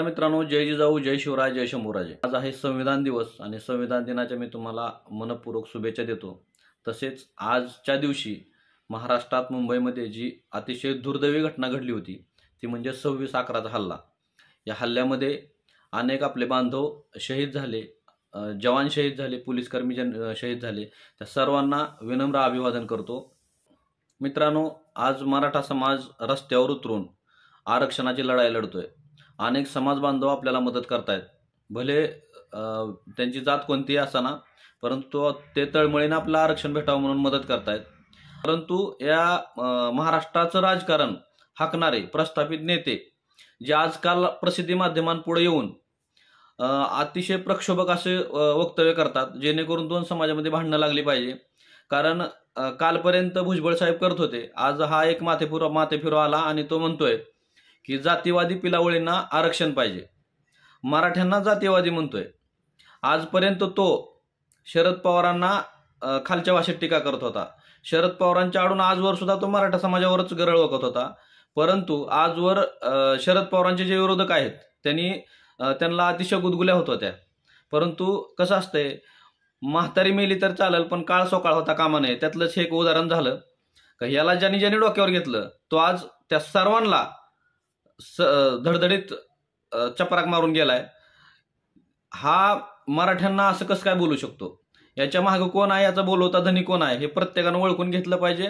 नमस्कार मित्रांनो जय जिजाऊ जय शिवराय जय शंभूराजे आज आहे संविधान दिवस आणि संविधान दिनाच्या मी तुम्हाला मनपूर्वक शुभेच्छा देतो तसेच आजच्या दिवशी महाराष्ट्रात मुंबईमध्ये जी अतिशय दुर्दैवी घटना घडली होती ती म्हणजे सव्वीस अकराचा हल्ला या हल्ल्यामध्ये अनेक आपले बांधव शहीद झाले जवान शहीद झाले पोलीस कर्मी जन शहीद झाले त्या सर्वांना विनम्र अभिवादन करतो मित्रांनो आज मराठा समाज रस्त्यावर उतरून आरक्षणाची लढाई लढतोय अनेक समाज बांधव आपल्याला मदत करतायत भले त्यांची जात कोणतीही असताना परंतु ते तळमळीनं आपलं आरक्षण भेटावं म्हणून मदत करतायत परंतु या महाराष्ट्राचं राजकारण हाकणारे प्रस्थापित नेते जे आजकाल प्रसिद्धी माध्यमांपुढे येऊन अतिशय प्रक्षोभक असे वक्तव्य करतात जेणेकरून दोन समाजामध्ये भांडणं लागली पाहिजे कारण कालपर्यंत भुजबळ साहेब करत होते आज हा एक माथेफिरो माथेफिरो आला आणि तो म्हणतोय की जातीवादी पिलावळींना आरक्षण पाहिजे मराठ्यांना जातीवादी म्हणतोय आजपर्यंत तो शरद पवारांना खालच्या भाषेत टीका करत होता शरद पवारांच्या आडून आजवर सुद्धा तो मराठा समाजावरच गरळ ओळखत होता परंतु आजवर शरद पवारांचे जे विरोधक आहेत त्यांनी त्यांना अतिशय गुदगुल्या होत होत्या परंतु कसं असतंय म्हातारी मेली तर चालेल पण काळ सोकाळ होता कामा नये त्यातलंच एक उदाहरण झालं का याला ज्यांनी ज्यांनी डोक्यावर घेतलं तो आज त्या सर्वांना स धडधडीत चपराक मारून गेलाय हा मराठ्यांना असं कसं काय बोलू शकतो याच्या मागं कोण आहे याचा बोलवता धनी कोण आहे हे प्रत्येकानं ओळखून घेतलं पाहिजे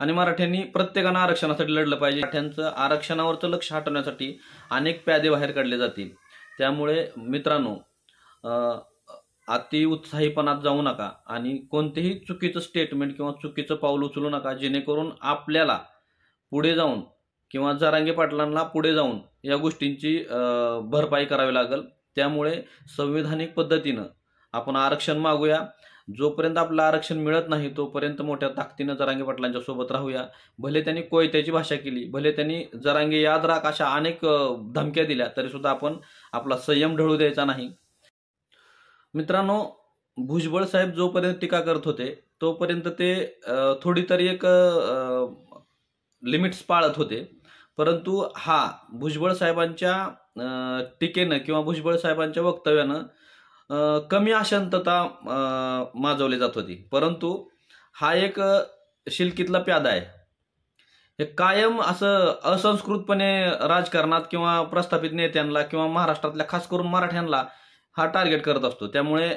आणि मराठ्यांनी प्रत्येकानं आरक्षणासाठी लढलं पाहिजे मराठ्यांचं आरक्षणावरचं लक्ष हटवण्यासाठी अनेक प्यादे बाहेर काढले जातील त्यामुळे मित्रांनो अति उत्साहीपणात जाऊ नका आणि कोणतेही चुकीचं स्टेटमेंट किंवा चुकीचं पाऊल उचलू नका जेणेकरून आपल्याला पुढे जाऊन किंवा जारांगे पाटलांना पुढे जाऊन या गोष्टींची भरपाई करावी लागेल त्यामुळे संविधानिक पद्धतीनं आपण आरक्षण मागूया जोपर्यंत आपलं आरक्षण मिळत नाही तोपर्यंत मोठ्या ताकदीनं जरांगे पाटलांच्या सोबत राहूया भले त्यांनी कोयत्याची भाषा केली भले त्यांनी जरांगे याद राख अशा अनेक धमक्या दिल्या तरी सुद्धा आपण आपला संयम ढळू द्यायचा नाही मित्रांनो भुजबळ साहेब जोपर्यंत टीका करत होते तोपर्यंत ते थोडी तरी एक लिमिट्स पाळत होते परंतु हा भुजबळ साहेबांच्या टीकेनं किंवा भुजबळ साहेबांच्या वक्तव्यानं कमी अशांतता माजवली जात होती परंतु हा एक शिल्कीतला प्यादा आहे हे कायम असं असंस्कृतपणे राजकारणात किंवा प्रस्थापित नेत्यांना किंवा महाराष्ट्रातल्या खास करून मराठ्यांना हा टार्गेट करत असतो त्यामुळे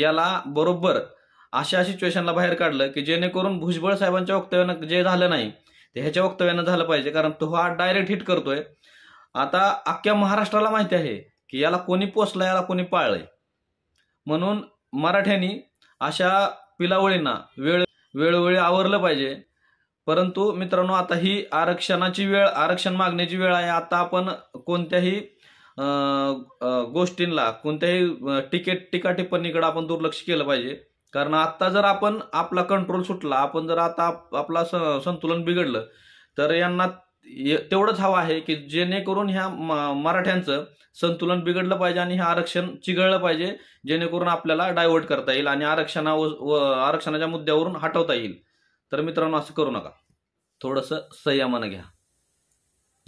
याला बरोबर अशा सिच्युएशनला बाहेर काढलं की जेणेकरून भुजबळ साहेबांच्या वक्तव्यानं जे झालं नाही ते ह्याच्या वक्तव्यानं झालं पाहिजे कारण तो हा डायरेक्ट हिट करतोय आता अख्ख्या महाराष्ट्राला माहिती आहे की याला कोणी पोचलं याला कोणी पाळलंय म्हणून मराठ्यांनी अशा पिलावळींना वेळ वेळोवेळी आवरलं पाहिजे परंतु मित्रांनो आता ही आरक्षणाची वेळ आरक्षण मागण्याची वेळ आहे आता आपण कोणत्याही गोष्टींना कोणत्याही तिकीट टीका टिप्पणीकडे आपण दुर्लक्ष केलं पाहिजे कारण आत्ता जर आपण आपला कंट्रोल सुटला आपण जर आता आपला संतुलन बिघडलं तर यांना तेवढंच हवं आहे की जेणेकरून ह्या मराठ्यांचं संतुलन बिघडलं पाहिजे आणि हे आरक्षण चिघळलं पाहिजे जेणेकरून आपल्याला डायव्हर्ट करता येईल आणि आरक्षणा आरक्षणाच्या मुद्द्यावरून हटवता येईल तर मित्रांनो असं करू नका थोडंसं संयमानं घ्या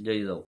जय जाऊ